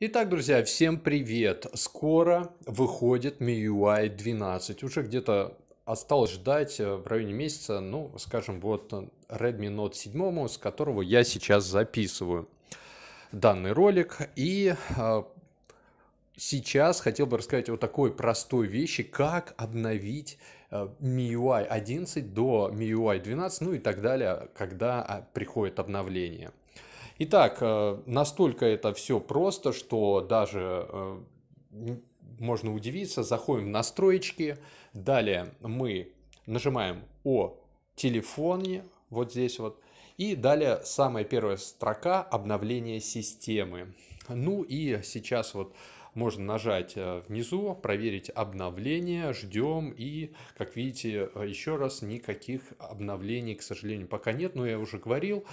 Итак, друзья, всем привет! Скоро выходит MIUI 12. Уже где-то осталось ждать э, в районе месяца, ну, скажем, вот э, Redmi Note 7, с которого я сейчас записываю данный ролик. И э, сейчас хотел бы рассказать о такой простой вещи, как обновить MIUI 11 до MIUI 12, ну и так далее, когда а, приходит обновление. Итак, э, настолько это все просто, что даже э, можно удивиться. Заходим в настройки. Далее мы нажимаем о телефоне, вот здесь вот. И далее самая первая строка обновление системы. Ну и сейчас вот можно нажать э, внизу, проверить обновление, ждем и, как видите, э, еще раз никаких обновлений, к сожалению, пока нет, но я уже говорил,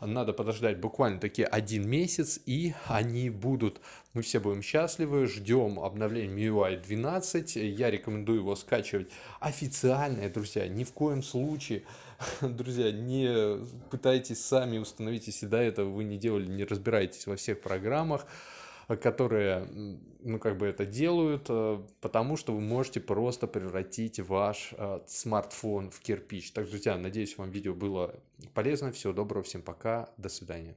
надо подождать буквально таки один месяц и они будут. Мы все будем счастливы, ждем обновления MIUI 12, я рекомендую его скачивать официально, э, друзья, ни в коем случае, друзья, не пытайтесь сами установить, если до этого вы не делали, не разбираетесь во всех программах, которые, ну, как бы это делают, э, потому что вы можете просто превратить ваш э, смартфон в кирпич. Так, друзья, надеюсь, вам видео было полезно. Всего доброго, всем пока, до свидания.